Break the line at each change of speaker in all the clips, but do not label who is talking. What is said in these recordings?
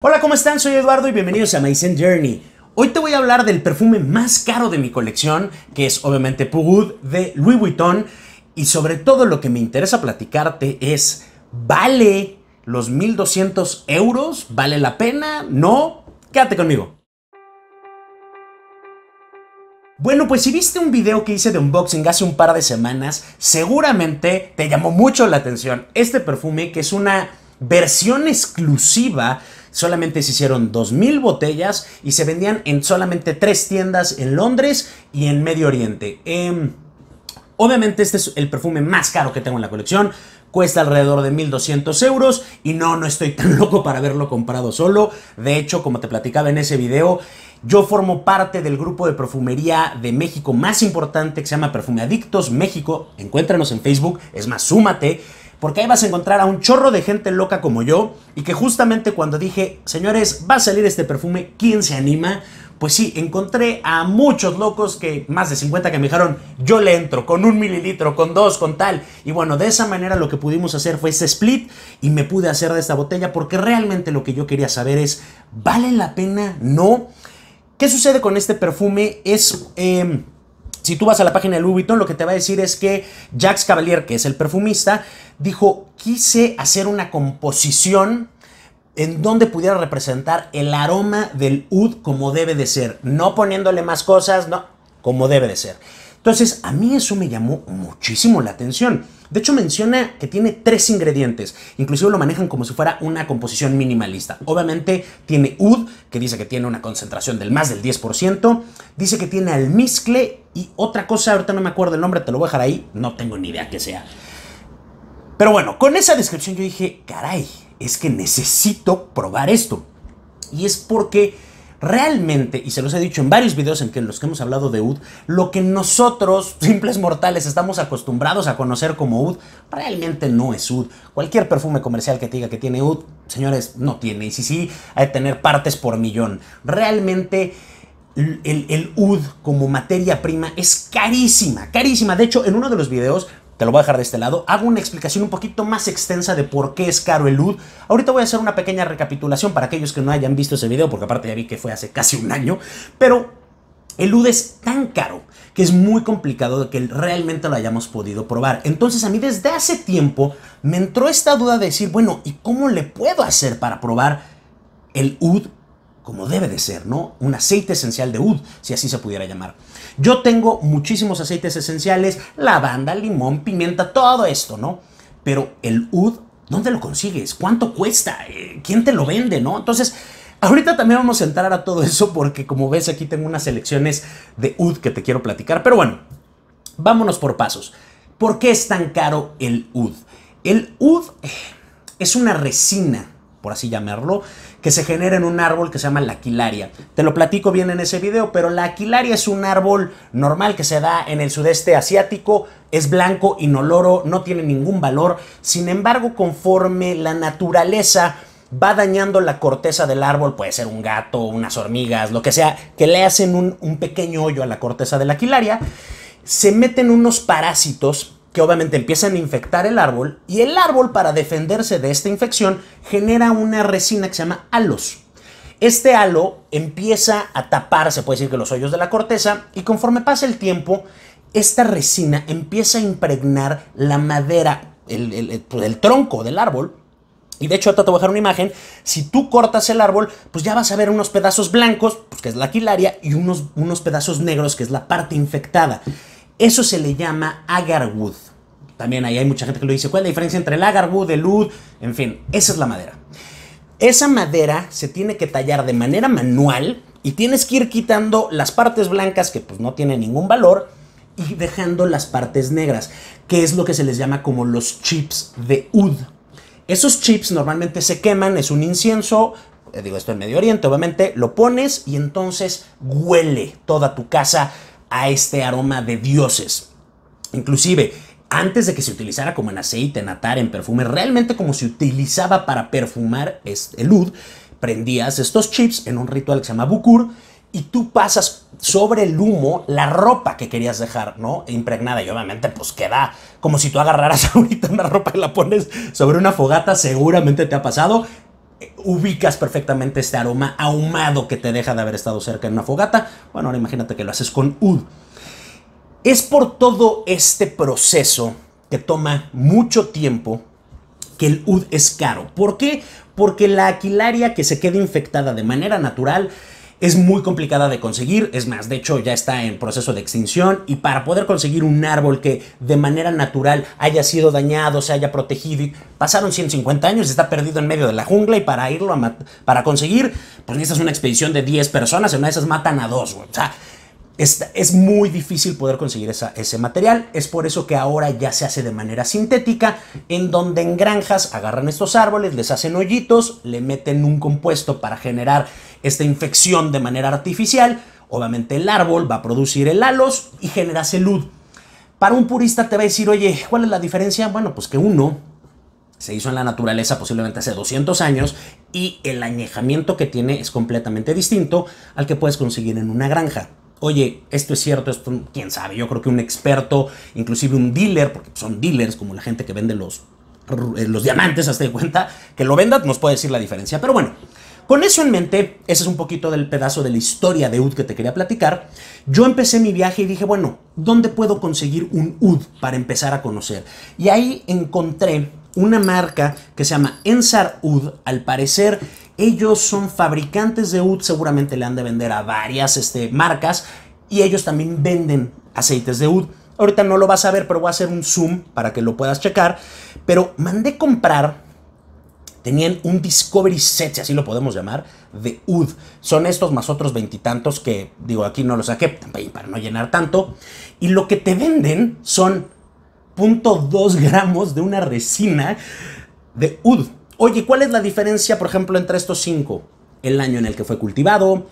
Hola, ¿cómo están? Soy Eduardo y bienvenidos a My Journey. Hoy te voy a hablar del perfume más caro de mi colección, que es obviamente Pugud de Louis Vuitton. Y sobre todo lo que me interesa platicarte es, ¿vale los 1200 euros? ¿Vale la pena? ¿No? Quédate conmigo. Bueno, pues si viste un video que hice de unboxing hace un par de semanas, seguramente te llamó mucho la atención este perfume que es una versión exclusiva solamente se hicieron 2.000 botellas y se vendían en solamente tres tiendas en Londres y en Medio Oriente. Em, obviamente este es el perfume más caro que tengo en la colección. Cuesta alrededor de 1.200 euros y no, no estoy tan loco para haberlo comprado solo. De hecho, como te platicaba en ese video, yo formo parte del grupo de perfumería de México más importante que se llama Perfume Adictos México. Encuéntranos en Facebook, es más, súmate porque ahí vas a encontrar a un chorro de gente loca como yo y que justamente cuando dije, señores, va a salir este perfume, ¿quién se anima? Pues sí, encontré a muchos locos que, más de 50 que me dijeron, yo le entro con un mililitro, con dos, con tal. Y bueno, de esa manera lo que pudimos hacer fue ese split y me pude hacer de esta botella porque realmente lo que yo quería saber es, ¿vale la pena? ¿No? ¿Qué sucede con este perfume? Es... Em, si tú vas a la página de Louis lo que te va a decir es que Jacques Cavalier, que es el perfumista, dijo, quise hacer una composición en donde pudiera representar el aroma del oud como debe de ser, no poniéndole más cosas, no, como debe de ser. Entonces, a mí eso me llamó muchísimo la atención. De hecho, menciona que tiene tres ingredientes. Inclusive lo manejan como si fuera una composición minimalista. Obviamente tiene UD, que dice que tiene una concentración del más del 10%. Dice que tiene almizcle y otra cosa, ahorita no me acuerdo el nombre, te lo voy a dejar ahí. No tengo ni idea qué sea. Pero bueno, con esa descripción yo dije, caray, es que necesito probar esto. Y es porque Realmente, y se los he dicho en varios videos en, los que hemos hablado de UD, lo que nosotros, simples mortales, estamos acostumbrados a conocer como UD, realmente no es UD. Cualquier perfume comercial que diga que tiene UD, señores, no tiene. Y si sí, hay que tener partes por millón. Realmente... El, el, UD como materia prima es carísima, carísima. De hecho, en uno de los videos te lo voy a dejar de este lado, hago una explicación un poquito más extensa de por qué es caro el UD. Ahorita voy a hacer una pequeña recapitulación para aquellos que no hayan visto ese video, porque aparte ya vi que fue hace casi un año, pero el UD es tan caro que es muy complicado de que realmente lo hayamos podido probar. Entonces a mí desde hace tiempo me entró esta duda de decir, bueno, ¿y cómo le puedo hacer para probar el UD como debe de ser, ¿no? Un aceite esencial de oud, si así se pudiera llamar. Yo tengo muchísimos aceites esenciales, lavanda, limón, pimienta, todo esto, ¿no? Pero el oud, ¿dónde lo consigues? ¿Cuánto cuesta? Eh, ¿Quién te lo vende, no? Entonces, Ahorita también vamos a entrar a todo eso porque como ves aquí tengo unas selecciones de oud que te quiero platicar. Pero bueno, vámonos por pasos. ¿Por qué es tan caro el oud? El oud eh, es una resina por así llamarlo, que se genera en un árbol que se llama la aquilaria. Te lo platico bien en ese video, pero la aquilaria es un árbol normal que se da en el sudeste asiático, es blanco, inoloro, no tiene ningún valor. Sin embargo, conforme la naturaleza va dañando la corteza del árbol, puede ser un gato, unas hormigas, lo que sea, que le hacen un, pequeño hoyo a la corteza de la aquilaria, se meten unos parásitos que obviamente empiezan a infectar el árbol y el árbol para defenderse de esta infección genera una resina que se llama halos. Este halo empieza a tapar, se puede decir que los hoyos de la corteza y conforme pasa el tiempo, esta resina empieza a impregnar la madera, el, pues, tronco del árbol y de hecho, te voy a dejar una imagen. Si tú cortas el árbol, pues ya vas a ver unos pedazos blancos, pues, que es la quilaria, y unos, unos pedazos negros, que es la parte infectada. Eso se le llama agarwood. También ahí hay mucha gente que lo dice, ¿cuál es la diferencia entre el agarwood, el wood? En fin, esa es la madera. Esa madera se tiene que tallar de manera manual y tienes que ir quitando las partes blancas que pues no tienen ningún valor y dejando las partes negras, que es lo que se les llama como los chips de oud. Esos chips normalmente se queman, es un incienso, eh, digo esto en Medio Oriente, obviamente, lo pones y entonces huele toda tu casa a este aroma de dioses. Inclusive, antes de que se utilizara como en aceite, en atar, en perfume, realmente como se utilizaba para perfumar este, el ud, prendías estos chips en un ritual que se llama bukur y tú pasas sobre el humo la ropa que querías dejar, ¿no? Impregnada. Y obviamente, pues queda como si tú agarraras ahorita una ropa y la pones sobre una fogata. Seguramente te ha pasado ubicas perfectamente este aroma ahumado que te deja de haber estado cerca en una fogata. Bueno, ahora imagínate que lo haces con ud. Es por todo este proceso que toma mucho tiempo que el ud es caro. ¿Por qué? Porque la aquilaria que se queda infectada de manera natural es muy complicada de conseguir, es más, de hecho ya está en proceso de extinción y para poder conseguir un árbol que de manera natural haya sido dañado, se haya protegido, pasaron 150 años, está perdido en medio de la jungla y para irlo a para conseguir, pues es una expedición de 10 personas, en una de esas matan a dos, O sea, es, muy difícil poder conseguir esa, ese material. Es por eso que ahora ya se hace de manera sintética, en donde en granjas agarran estos árboles, les hacen hoyitos, le meten un compuesto para generar esta infección de manera artificial. Obviamente el árbol va a producir el halos y genera salud. Para un purista te va a decir, oye, ¿cuál es la diferencia? Bueno, pues que uno se hizo en la naturaleza posiblemente hace 200 años y el añejamiento que tiene es completamente distinto al que puedes conseguir en una granja oye, esto es cierto, esto quién sabe, yo creo que un experto, inclusive un dealer, porque son dealers como la gente que vende los, eh, los diamantes, hasta de cuenta, que lo vendan, nos puede decir la diferencia. Pero bueno, con eso en mente, ese es un poquito del pedazo de la historia de UD que te quería platicar. Yo empecé mi viaje y dije, bueno, ¿dónde puedo conseguir un UD para empezar a conocer? Y ahí encontré una marca que se llama Ensar UD, al parecer ellos son fabricantes de UD, seguramente le han de vender a varias este, marcas y ellos también venden aceites de UD. Ahorita no lo vas a ver, pero voy a hacer un zoom para que lo puedas checar. Pero mandé comprar tenían un Discovery Set, si así lo podemos llamar, de UD. Son estos más otros veintitantos que, digo, aquí no los saqué para no llenar tanto. Y lo que te venden son 0.2 gramos de una resina de UD. Oye, ¿cuál es la diferencia, por ejemplo, entre estos cinco? El año en el que fue cultivado,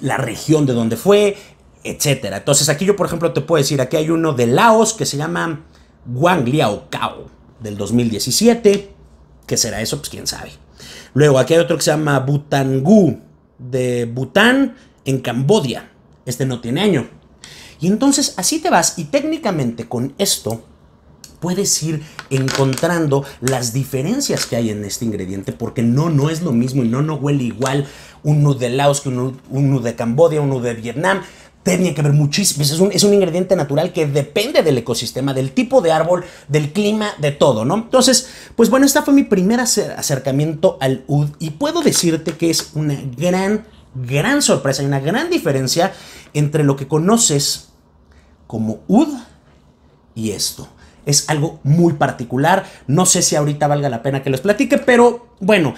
la región de donde fue, etcétera. Entonces aquí yo, por ejemplo, te puedo decir, aquí hay uno de Laos que se llama Guanglia o Cao del 2017. ¿Qué será eso? Pues quién sabe. Luego aquí hay otro que se llama Butangu de Bután en Cambodia. Este no tiene año. Y entonces así te vas y técnicamente con esto puedes ir encontrando las diferencias que hay en este ingrediente, porque no, no es lo mismo y no, no huele igual un nud de Laos que un, un de Cambodia, un nud de Vietnam. Tenía que haber muchísimas. Pues, es un, ingrediente natural que depende del ecosistema, del tipo de árbol, del clima, de todo, ¿no? Entonces, pues bueno, este fue mi primer acercamiento al UD y puedo decirte que es una gran, gran sorpresa, Y una gran diferencia entre lo que conoces como UD y esto es algo muy particular. No sé si ahorita valga la pena que los platique, pero bueno,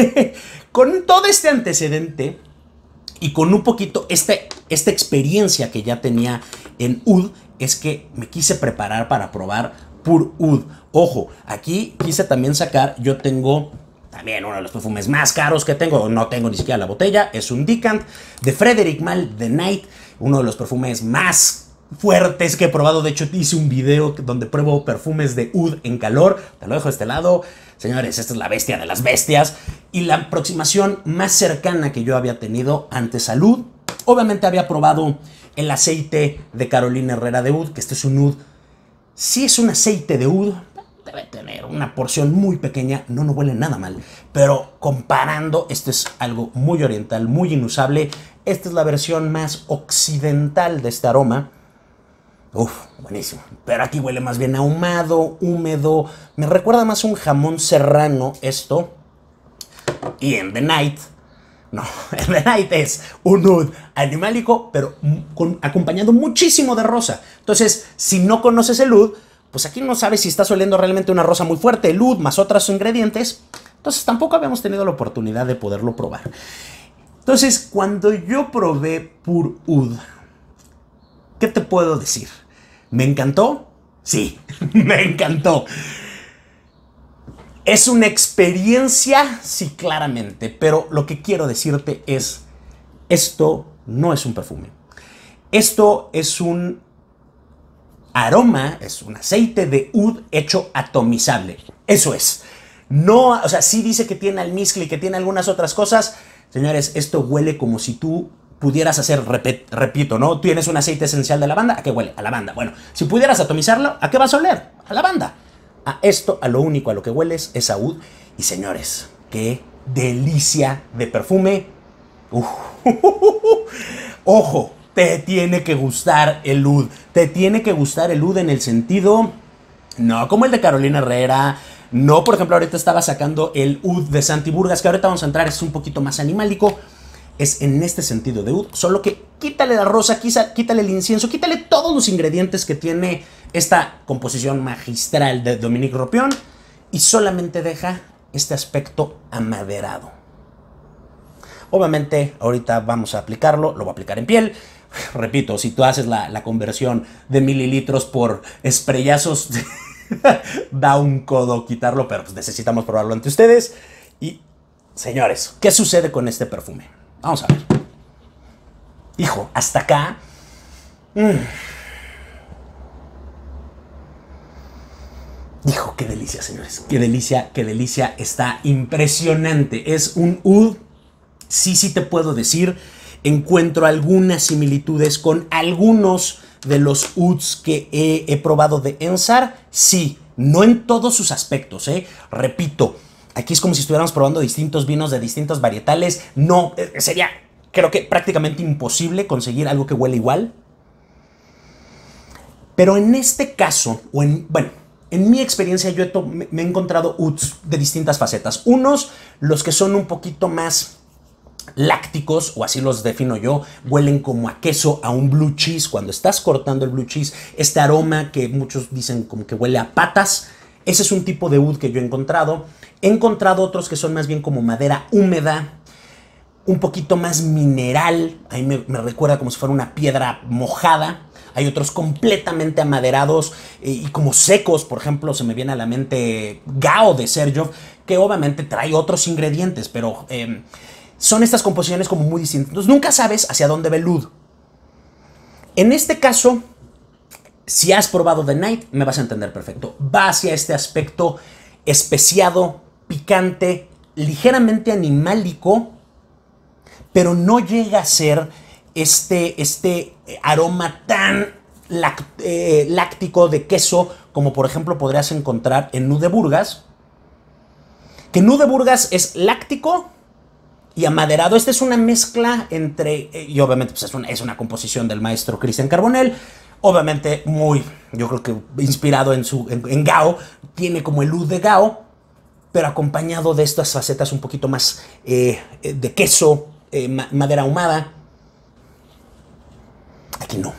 con todo este antecedente y con un poquito este, esta experiencia que ya tenía en UD, es que me quise preparar para probar Pur UD. Ojo, aquí quise también sacar, yo tengo también uno de los perfumes más caros que tengo, no tengo ni siquiera la botella, es un Decant de Frederick Mal The Night, uno de los perfumes más fuertes que he probado. De hecho, hice un video donde pruebo perfumes de Oud en calor. Te lo dejo de este lado. Señores, esta es la bestia de las bestias. Y la aproximación más cercana que yo había tenido antes ante salud, obviamente había probado el aceite de Carolina Herrera de Oud, que este es un Oud. Si es un aceite de Oud, debe tener una porción muy pequeña, no no huele nada mal. Pero comparando, esto es algo muy oriental, muy inusable. Esta es la versión más occidental de este aroma Uf, buenísimo. Pero aquí huele más bien ahumado, húmedo. Me recuerda más un jamón serrano esto. Y en The Night, no, en The Night es un Oud animálico, pero acompañado muchísimo de rosa. Entonces, si no conoces el Oud, pues aquí no sabes si está oliendo realmente una rosa muy fuerte, el Oud, más otros ingredientes. Entonces, tampoco habíamos tenido la oportunidad de poderlo probar. Entonces, cuando yo probé Pur Oud, ¿qué te puedo decir? ¿Me encantó? Sí, me encantó. Es una experiencia, sí, claramente, pero lo que quiero decirte es, esto no es un perfume. Esto es un
aroma,
es un aceite de oud hecho atomizable. Eso es. No, o sea, sí dice que tiene almizcle y que tiene algunas otras cosas. Señores, esto huele como si tú pudieras hacer, repito, ¿no? Tienes un aceite esencial de lavanda, ¿a qué huele? A lavanda. Bueno, si pudieras atomizarlo, ¿a qué vas a oler? A lavanda. A esto, a lo único a lo que hueles es a oud. Y señores, qué delicia de perfume. Ojo, te tiene que gustar el oud. Te tiene que gustar el oud en el sentido, no como el de Carolina Herrera, no, por ejemplo, ahorita estaba sacando el oud de Santi Burgas, que ahorita vamos a entrar, es un poquito más animálico, es en este sentido de UD, solo que quítale la rosa, quizá quítale el incienso, quítale todos los ingredientes que tiene esta composición magistral de Dominique Ropion. y solamente deja este aspecto amaderado. Obviamente, ahorita vamos a aplicarlo, lo voy a aplicar en piel. Repito, si tú haces la, conversión de mililitros por estrellazos, da un codo quitarlo, pero pues necesitamos probarlo ante ustedes. Y, señores, ¿qué sucede con este perfume? Vamos a ver. Hijo, hasta acá. Mm. Hijo, qué delicia, señores. Qué delicia, qué delicia. Está impresionante. Es un UD. Sí, sí te puedo decir. Encuentro algunas similitudes con algunos de los UDs que he, he probado de Ensar. Sí, no en todos sus aspectos. ¿eh? Repito, Aquí es como si estuviéramos probando distintos vinos de distintas varietales. No, eh, sería, creo que prácticamente imposible conseguir algo que huele igual. Pero en este caso, o en, bueno, en mi experiencia yo me he encontrado uds de distintas facetas. Unos, los que son un poquito más lácticos, o así los defino yo, huelen como a queso, a un blue cheese. Cuando estás cortando el blue cheese, este aroma que muchos dicen como que huele a patas, ese es un tipo de oud que yo he encontrado. He encontrado otros que son más bien como madera húmeda, un poquito más mineral, ahí me, me recuerda como si fuera una piedra mojada. Hay otros completamente amaderados eh, y como secos, por ejemplo, se me viene a la mente Gao de Sergio, que obviamente trae otros ingredientes, pero em, son estas composiciones como muy distintas. Entonces, nunca sabes hacia dónde ve Lud. En este caso, si has probado The Night, me vas a entender perfecto. Va hacia este aspecto especiado, picante, ligeramente animálico, pero no llega a ser este, este eh, aroma tan eh, láctico de queso como por ejemplo podrías encontrar en Nudeburgas. Que Nudeburgas es láctico y amaderado. Esta es una mezcla entre, eh, y obviamente pues, es, una, es una composición del maestro Cristian Carbonell, obviamente muy, yo creo que inspirado en su Gao, tiene como el U de Gao, pero acompañado de estas facetas un poquito más eh, eh, de queso, eh, madera ahumada. Aquí no.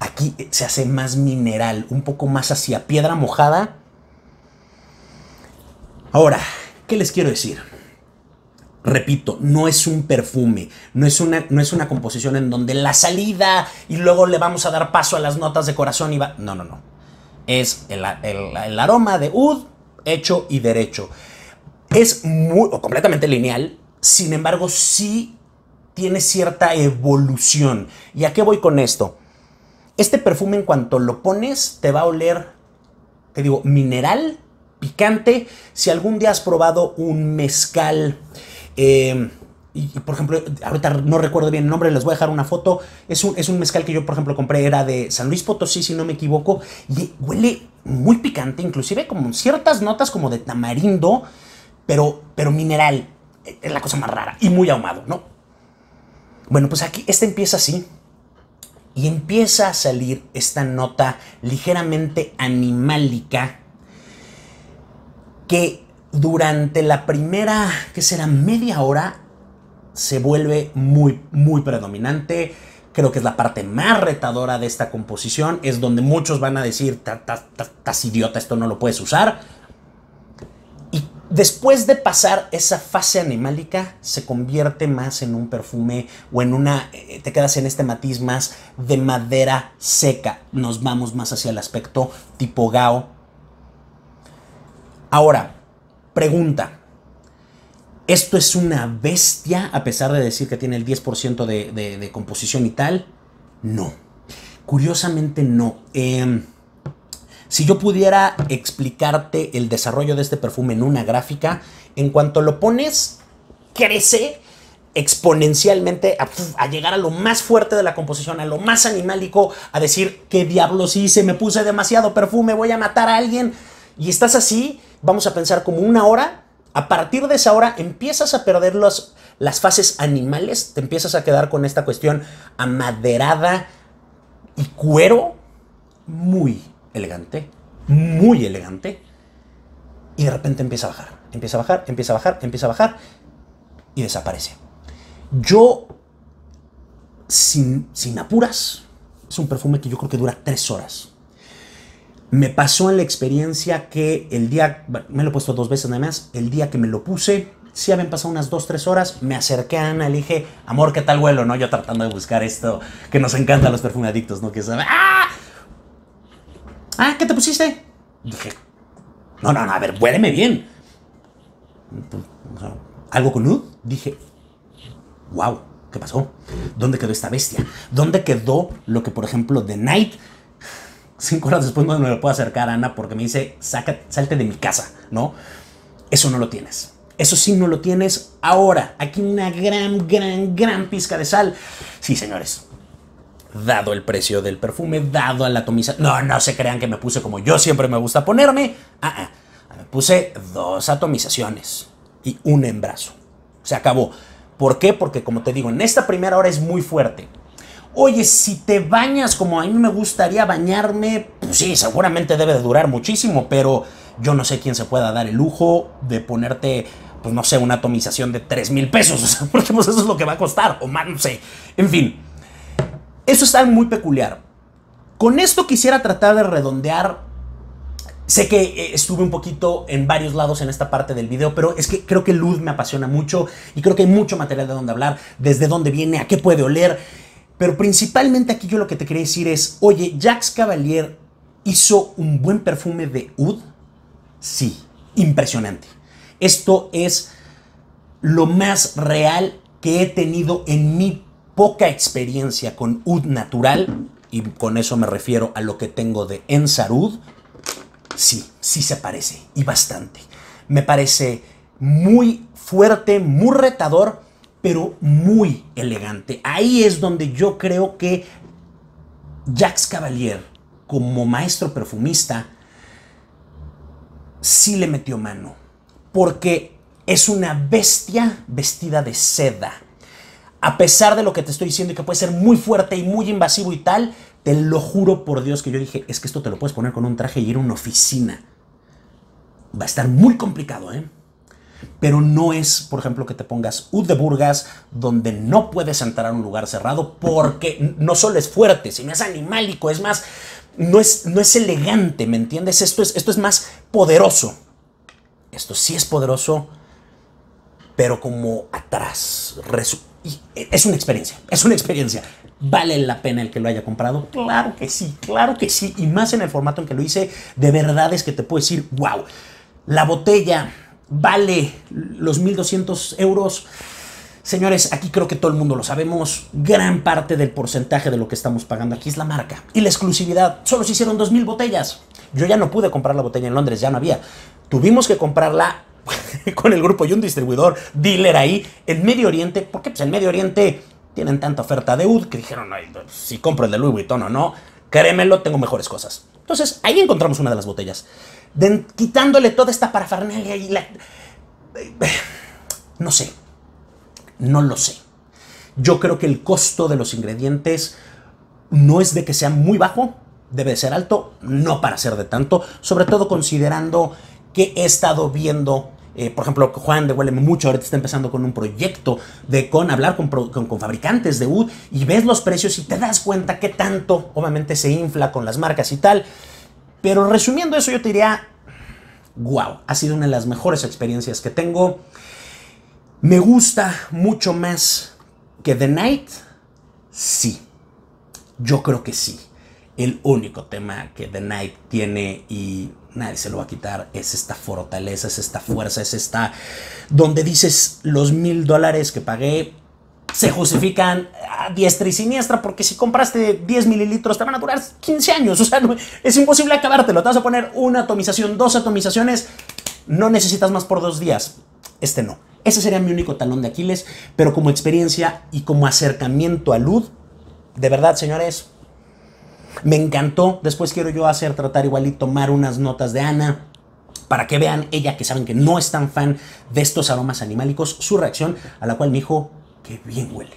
Aquí se hace más mineral, un poco más hacia piedra mojada. Ahora, ¿qué les quiero decir? Repito, no es un perfume, no es, una, no es una composición en donde la salida y luego le vamos a dar paso a las notas de corazón y va... No, no, no. Es el, el aroma de Ud hecho y derecho es muy, completamente lineal, sin embargo sí tiene cierta evolución. ¿Y a qué voy con esto? Este perfume en cuanto lo pones te va a oler, te digo, mineral, picante. Si algún día has probado un mezcal, em, por ejemplo, ahorita no recuerdo bien el nombre, les voy a dejar una foto. Es un, es un mezcal que yo, por ejemplo, compré, era de San Luis Potosí, si no me equivoco, y huele muy picante, inclusive como ciertas notas como de tamarindo pero, pero mineral. Eh, es la cosa más rara y muy ahumado, ¿no? Bueno, pues aquí, este empieza así. Y empieza a salir esta nota ligeramente animálica que durante la primera, que será media hora, se vuelve muy, muy predominante. Creo que es la parte más retadora de esta composición. Es donde muchos van a decir, estás idiota, esto no lo puedes usar después de pasar esa fase animálica, se convierte más en un perfume o en una, eh, te quedas en este matiz más de madera seca. Nos vamos más hacia el aspecto tipo Gao. Ahora, pregunta. Esto es una bestia, a pesar de decir que tiene el 10% de, composición y tal. No. Curiosamente no. Eh, si yo pudiera explicarte el desarrollo de este perfume en una gráfica, en cuanto lo pones, crece exponencialmente a, llegar a lo más fuerte de la composición, a lo más animálico, a decir, ¿qué diablos hice? Me puse demasiado perfume, voy a matar a alguien. Y estás así, vamos a pensar como una hora. A partir de esa hora empiezas a perder las fases animales, te empiezas a quedar con esta cuestión amaderada y cuero muy, elegante, muy elegante, y de repente empieza a bajar, empieza a bajar, empieza a bajar, empieza a bajar, y desaparece. Yo, sin, sin apuras, es un perfume que yo creo que dura tres horas. Me pasó en la experiencia que el día, me lo he puesto dos veces nada más, el día que me lo puse, sí habían pasado unas dos, tres horas, me acerqué a Ana, le dije, amor, ¿qué tal vuelo? No, yo tratando de buscar esto, que nos encantan los adictos, ¿no? Que ¡ah! Ah, ¿qué te pusiste? dije, no, no, no, a ver, huéleme bien. ¿Algo con luz, Dije, wow, ¿qué pasó? ¿Dónde quedó esta bestia? ¿Dónde quedó lo que, por ejemplo, The Night? Cinco horas después no me lo puedo acercar a Ana porque me dice, Saca, salte de mi casa, ¿no? Eso no lo tienes. Eso sí no lo tienes ahora. Aquí una gran, gran, gran pizca de sal. Sí, señores, dado el precio del perfume, dado a la atomización. No, no se crean que me puse como yo siempre me gusta ponerme. Ah, ah, ah, Me puse dos atomizaciones y un en brazo. Se acabó. ¿Por qué? Porque como te digo, en esta primera hora es muy fuerte. Oye, si te bañas como a mí me gustaría bañarme, pues sí, seguramente debe de durar muchísimo, pero yo no sé quién se pueda dar el lujo de ponerte, pues no sé, una atomización de 3 mil pesos, o sea, porque pues eso es lo que va a costar, o más, no sé. En fin, eso está muy peculiar. Con esto quisiera tratar de redondear. Sé que eh, estuve un poquito en varios lados en esta parte del video, pero es que creo que el luz me apasiona mucho y creo que hay mucho material de donde hablar, desde dónde viene, a qué puede oler. Pero principalmente aquí yo lo que te quería decir es, oye, ¿Jax Cavalier hizo un buen perfume de oud. Sí, impresionante. Esto es lo más real que he tenido en mi poca experiencia con UD natural, y con eso me refiero a lo que tengo de En sí, sí se parece, y bastante. Me parece muy fuerte, muy retador, pero muy elegante. Ahí es donde yo creo que Jacques Cavalier, como maestro perfumista, sí le metió mano, porque es una bestia vestida de seda a pesar de lo que te estoy diciendo y que puede ser muy fuerte y muy invasivo y tal, te lo juro por Dios que yo dije, es que esto te lo puedes poner con un traje y ir a una oficina. Va a estar muy complicado, ¿eh? Pero no es, por ejemplo, que te pongas un de Burgas, donde no puedes entrar a un lugar cerrado, porque no solo es fuerte, sino es animálico, es más, no es, no es elegante, ¿me entiendes? Esto es, esto es más poderoso. Esto sí es poderoso, pero como atrás. resulta es una experiencia, es una experiencia. ¿Vale la pena el que lo haya comprado? Claro que sí, claro que sí. Y más en el formato en que lo hice, de verdad es que te puedo decir, wow, la botella vale los 1.200 euros. Señores, aquí creo que todo el mundo lo sabemos. Gran parte del porcentaje de lo que estamos pagando aquí es la marca. Y la exclusividad. Solo se hicieron 2.000 botellas. Yo ya no pude comprar la botella en Londres, ya no había. Tuvimos que comprarla con el grupo y un distribuidor, dealer ahí, en Medio Oriente, porque pues en Medio Oriente tienen tanta oferta de UD que dijeron, Ay, pues, si compro el de Louis Vuitton o no, créemelo, tengo mejores cosas. Entonces ahí encontramos una de las botellas, quitándole toda esta parafernalia y la... No sé, no lo sé. Yo creo que el costo de los ingredientes no es de que sea muy bajo, debe de ser alto, no para ser de tanto, sobre todo considerando que he estado viendo eh, por ejemplo, Juan de huele Mucho ahorita está empezando con un proyecto de con hablar con, con, fabricantes de Wood y ves los precios y te das cuenta que tanto obviamente se infla con las marcas y tal. Pero resumiendo eso, yo te diría, wow, ha sido una de las mejores experiencias que tengo. Me gusta mucho más que The Night. Sí, yo creo que sí. El único tema que The Night tiene y nadie se lo va a quitar. Es esta fortaleza, es esta fuerza, es esta... Donde dices los mil dólares que pagué se justifican a diestra y siniestra porque si compraste 10 mililitros te van a durar 15 años. O sea, es imposible acabártelo. Te vas a poner una atomización, dos atomizaciones. No necesitas más por dos días. Este no. Ese sería mi único talón de Aquiles, pero como experiencia y como acercamiento a luz, de verdad, señores, me encantó. Después quiero yo hacer, tratar igual y tomar unas notas de Ana para que vean ella, que saben que no es tan fan de estos aromas animálicos, su reacción, a la cual me dijo, que bien huele.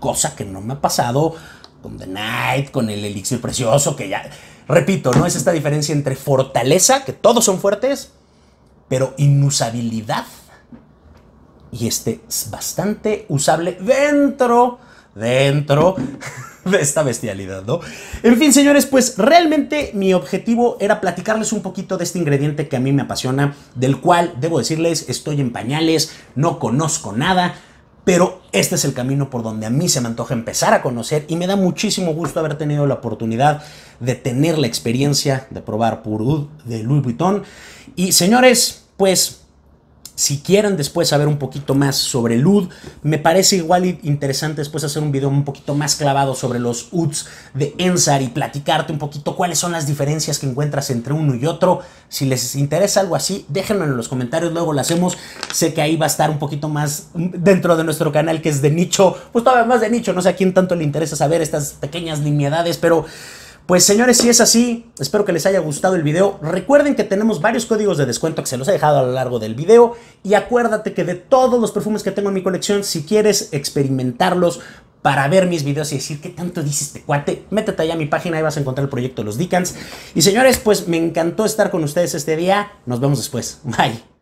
Cosa que no me ha pasado con The Night, con el elixir precioso, que ya... Repito, ¿no? Es esta diferencia entre fortaleza, que todos son fuertes, pero inusabilidad. Y este es bastante usable dentro, dentro esta bestialidad, ¿no? En fin, señores, pues realmente mi objetivo era platicarles un poquito de este ingrediente que a mí me apasiona, del cual, debo decirles, estoy en pañales, no conozco nada, pero este es el camino por donde a mí se me antoja empezar a conocer y me da muchísimo gusto haber tenido la oportunidad de tener la experiencia de probar Purud de Louis Vuitton. Y señores, pues si quieren después saber un poquito más sobre el UD, me parece igual interesante después hacer un video un poquito más clavado sobre los UDs de ENSAR y platicarte un poquito cuáles son las diferencias que encuentras entre uno y otro. Si les interesa algo así, déjenlo en los comentarios, luego lo hacemos. Sé que ahí va a estar un poquito más dentro de nuestro canal que es de nicho, pues todavía más de nicho, no sé a quién tanto le interesa saber estas pequeñas nimiedades, pero... Pues señores, si es así, espero que les haya gustado el video. Recuerden que tenemos varios códigos de descuento que se los he dejado a lo largo del video. Y acuérdate que de todos los perfumes que tengo en mi colección, si quieres experimentarlos para ver mis videos y decir qué tanto dices, este cuate, métete allá a mi página y vas a encontrar el proyecto de los Dickens. Y señores, pues me encantó estar con ustedes este día. Nos vemos después. Bye.